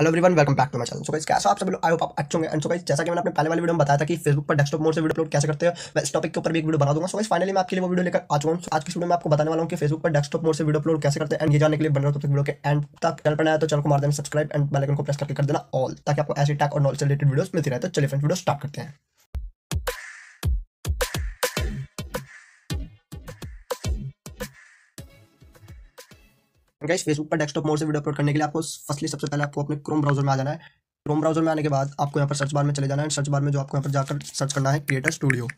hello everyone welcome back to my channel so guys कैसे आप सब लोग आई होप आप अच्छे होंगे एंड सो गाइस जैसा कि मैंने अपने पहले वाले वीडियो में बताया था कि फेसबुक पर डेस्कटॉप मोड से वीडियो अपलोड कैसे करते हैं मैं इस टॉपिक के ऊपर भी एक वीडियो बना दूंगा सो गाइस फाइनली मैं आपके लिए वो वीडियो लेकर आ चुका हूं आज की वीडियो में आपको बताने वाला हूं कि फेसबुक पर डेस्कटॉप मोड से वीडियो अपलोड कैसे करते हैं एंड ये जानने के लिए बन रहा तो वीडियो के एंड तक चैनल पर आया तो चैनल को मार देना सब्सक्राइब एंड बेल आइकन को प्रेस करके कर देना ऑल ताकि आपको ऐसे टैक और नॉलेज रिलेटेड वीडियोस मिलती रहे तो चलिए फ्रेंड्स वीडियो स्टार्ट करते हैं गाइस फेसबुक पर डेस्कटॉप मोड से वीडियो अपलोड करने के लिए आपको फर्स्टली सबसे पहले आपको अपने क्रोम ब्राउजर में आ जाना है क्रोम ब्राउजर में आने के बाद आपको यहाँ पर सर्च बार में चले जाना है सर्च बार में जो आपको यहाँ पर जाकर सर्च करना है creator studio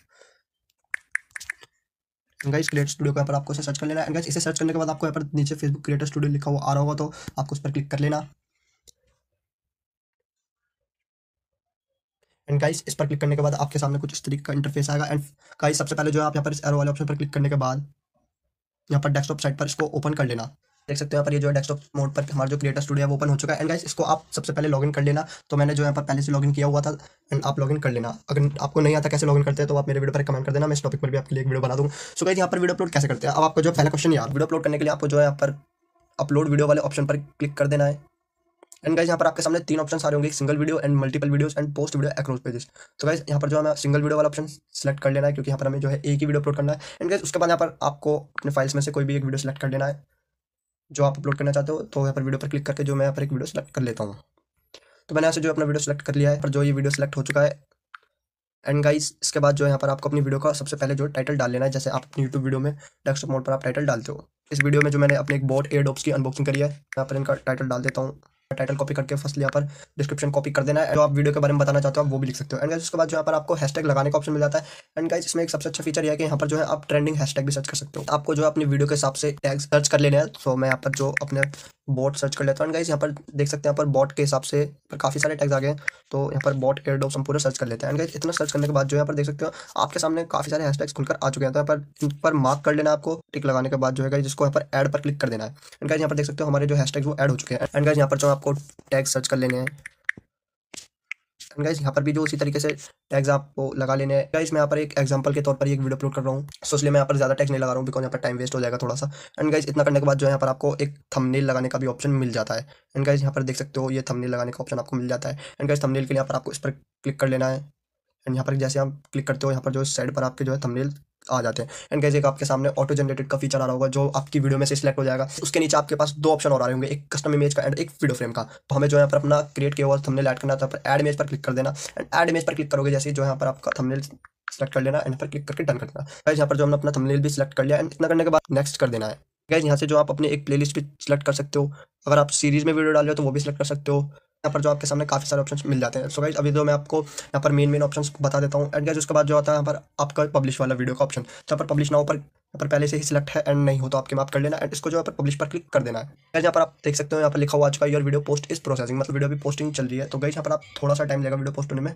guys creator studio यहाँ पर आपको सर्च कर लेना है गाइस इसे सर्च करने के बाद आपको यहाँ पर नीचे फेसबुक क्रिएटर स्टूडियो लिखा हुआ आ रहा होगा तो आपको उस पर क्लिक कर लेना एंड गाइस इस पर क्लिक करने के बाद आपके सामने कुछ इस तरीके का इंटरफेस आएगा एंड गाइस सबसे पहले जो है आप यहाँ पर इस एरो वाले ऑप्शन पर क्लिक करने के बाद यहाँ पर डेस्कटॉप साइट पर इसको ओपन कर लेना देख सकते हो यहाँ पर ये जो है डेस्कटॉप मोड पर हमारा जो क्रिएटर स्टूडियो है वो ओपन हो चुका है एंड गाइस इसको आप सबसे पहले लॉगिन कर लेना तो मैंने जो यहाँ पर पहले से लॉगिन किया हुआ था एंड आप लॉगिन कर लेना अगर आपको नहीं आता कैसे लॉगिन करते हैं तो आप मेरे वीडियो पर कमेंट कर देना मैं इस टॉपिक पर भी आपके लिए एक वीडियो बना दूँ सो गाइस यहाँ पर वीडियो अपलोड कैसे करते हैं अब आपको जो पहला क्वेश्चन यार वीडियो अपलोड करने के लिए आपको जो है यहाँ पर अपलोड वीडियो वाले ऑप्शन पर क्लिक कर देना है एंड गाइज यहाँ पर आपके सामने तीन ऑप्शन आ रहे होंगे single video and multiple videos and post video across pages तो गाइज यहाँ पर जो हमें सिंगल वीडियो वाला ऑप्शन सेलेक्ट कर लेना है क्योंकि यहाँ पर हमें जो है एक ही वीडियो अपलोड करना है एंड गाइज उसके बाद यहाँ पर आपको अपने फाइल्स में से कोई भी एक वीडियो सेलेक्ट कर लेना है जो आप अपलोड करना चाहते हो तो यहाँ पर वीडियो पर क्लिक करके जो मैं यहाँ पर एक वीडियो सेलेक्ट कर लेता हूँ तो मैंने यहाँ से जो अपना वीडियो सेलेक्ट कर लिया है पर जो ये वीडियो सेलेक्ट हो चुका है एंड गाइस इसके बाद जो यहाँ पर आपको अपनी वीडियो का सबसे पहले जो टाइटल डाल लेना है जैसे आप अपनी यूट्यूब वीडियो में डेस्कटॉप मोड पर आप टाइटल डालते हो इस वीडियो में जो मैंने अपने एक बोट एयर की अनबॉक्सिंग करी है यहाँ पर इनका टाइटल डाल देता हूँ टाइटल कॉपी करके फर्स्ट यहाँ पर डिस्क्रिप्शन कॉपी कर देना है जो आप वीडियो के बारे में बताना चाहते हो आप वो भी लिख सकते हो एंड गाइस उसके बाद जो यहाँ पर आपको हैशटैग लगाने का ऑप्शन मिल जाता है एंड गाइस इसमें एक सबसे अच्छा फीचर है कि यहाँ पर जो है आप ट्रेंडिंग हैशटैग भी सर्च कर सकते हो आपको जो अपनी वीडियो के हिसाब से टैग सर्च कर लेना है सो मैं यहाँ पर जो अपने बॉट सर्च कर लेता हूँ एंड गाइस यहाँ पर देख सकते हैं यहाँ पर बॉट के हिसाब से काफ़ी सारे टैग्स आ गए तो यहाँ पर बॉट एयर डॉप्स हम पूरा सर्च कर लेते हैं एंड गाइस इतना सर्च करने के बाद जो यहाँ पर देख सकते हो आपके सामने काफ़ी सारे हैशटैग्स खुलकर आ चुके हैं तो यहाँ पर इन पर मार्क कर लेना आपको टिक लगाने के बाद जो है जिसको यहाँ पर एड पर क्लिक कर देना है एंड गाइस यहाँ पर देख सकते हो हमारे जो हैशटैग वो एड हो चुके हैं एंड गाइस यहाँ पर जो आप आपको टैग सर्च कर लेने हैं एंड यहाँ पर भी जो उसी तरीके से टैग्स आपको लगा लेने हैं गाइस मैं यहाँ पर एक एग्जांपल के तौर पर एक वीडियो अपलोड कर रहा हूँ सो इसलिए मैं यहाँ पर ज़्यादा टैग्स नहीं लगा रहा हूँ बिकॉज यहाँ पर टाइम वेस्ट हो जाएगा थोड़ा सा एंड गाइज इतना करने के बाद जो यहाँ पर आपको एक थंबनेल लगाने का भी ऑप्शन मिल जाता है एंड गाइज यहाँ पर देख सकते हो ये थंबनेल लगाने का ऑप्शन आपको मिल जाता है एंड गाइज थंबनेल के लिए यहाँ पर आपको इस पर क्लिक कर लेना है एंड यहाँ पर जैसे आप क्लिक करते हो यहाँ पर जो साइड पर आपके जो है थंबनेल आ जाते हैं एंड कैसे आपके सामने ऑटो जनरेटेड का फीचर आ रहा होगा जो आपकी वीडियो में से सिलेक्ट हो जाएगा उसके नीचे आपके पास दो ऑप्शन और आ रहे होंगे एक कस्टम इमेज का एंड एक वीडियो फ्रेम का तो हमें जो यहाँ पर अपना क्रिएट किया हुआ थंबनेल ऐड करना था एड इमेज पर क्लिक कर देना एंड एड इमेज पर क्लिक करोगे जैसे जो यहाँ पर आपका थंबनेल सेलेक्ट कर लेना एंड पर क्लिक करके डन कर देना गैस यहाँ पर जो हमने अपना थंबनेल भी सिलेक्ट कर लिया एंड इतना करने के बाद नेक्स्ट कर देना है गैस यहाँ से जो आप अपने एक प्लेलिस्ट भी सिलेक्ट कर सकते हो अगर आप सीरीज में वीडियो डाल रहे हो तो वो भी सिलेक्ट कर सकते हो यहाँ पर जो आपके सामने काफ़ी सारे ऑप्शन मिल जाते हैं सो so गाइज अभी जो तो मैं आपको यहाँ पर मेन मेन ऑप्शन बता देता हूँ एंड गाइज उसके बाद जो आता है यहाँ पर आपका पब्लिश वाला वीडियो का ऑप्शन तो यहाँ पर पब्लिश नाउ पर यहाँ पर पहले से ही सिलेक्ट है एंड नहीं हो तो आपके माफ कर लेना एंड इसको जो है पर पब्लिश पर क्लिक कर देना है गाइज यहाँ पर आप देख सकते हो यहाँ पर लिखा हुआ आज का your video post is processing मतलब वीडियो अभी पोस्टिंग चल रही है तो गाइज यहाँ पर आप थोड़ा सा टाइम लगेगा वीडियो पोस्ट होने में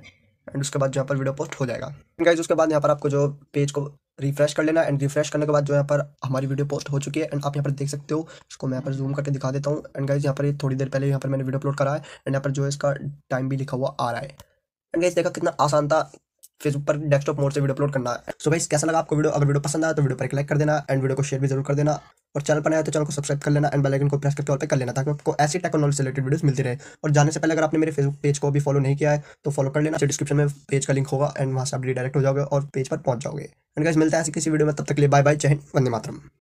एंड उसके बाद यहाँ पर वीडियो पोस्ट हो जाएगा गाइज उसके बाद यहाँ पर आपको जो पेज को रिफ्रेश कर लेना एंड रिफ्रेश करने के बाद जो यहाँ पर हमारी वीडियो पोस्ट हो चुकी है एंड आप यहाँ पर देख सकते हो इसको मैं यहाँ पर जूम करके दिखा देता हूँ एंड गाइज यहाँ पर थोड़ी देर पहले यहाँ पर मैंने वीडियो अपलोड करा है एंड यहाँ पर जो इसका टाइम भी लिखा हुआ आ रहा है एंड गाइज देखा कितना आसान था फेसबुक पर डेस्कटॉप मोड से वीडियो अपलोड करना है सो भाई कैसा लगा आपको वीडियो अगर वीडियो पसंद आया तो वीडियो पर लाइक कर देना एंड वीडियो को शेयर भी जरूर कर देना और चैनल पर आया तो चैनल को सब्सक्राइब कर लेना एंड बेल आइकन को प्रेस करके ऑल पे कर लेना ताकि आपको ऐसी टेक्नोलॉजी रिलेटेड वीडियोस मिलती रहे और जाने से पहले अगर आपने मेरे फेसबुक पेज को भी फॉलो नहीं किया है तो फॉलो कर लेना डिस्क्रिप्शन में पेज का लिंक होगा एंड वहाँ से आप डायरेक्ट हो जाओगे और पेज पर पहुंच जाओगे एंड गाइस मिलता है ऐसी किसी वीडियो में तब तक के लिए बाय बाय जय हिंद वंदे मातरम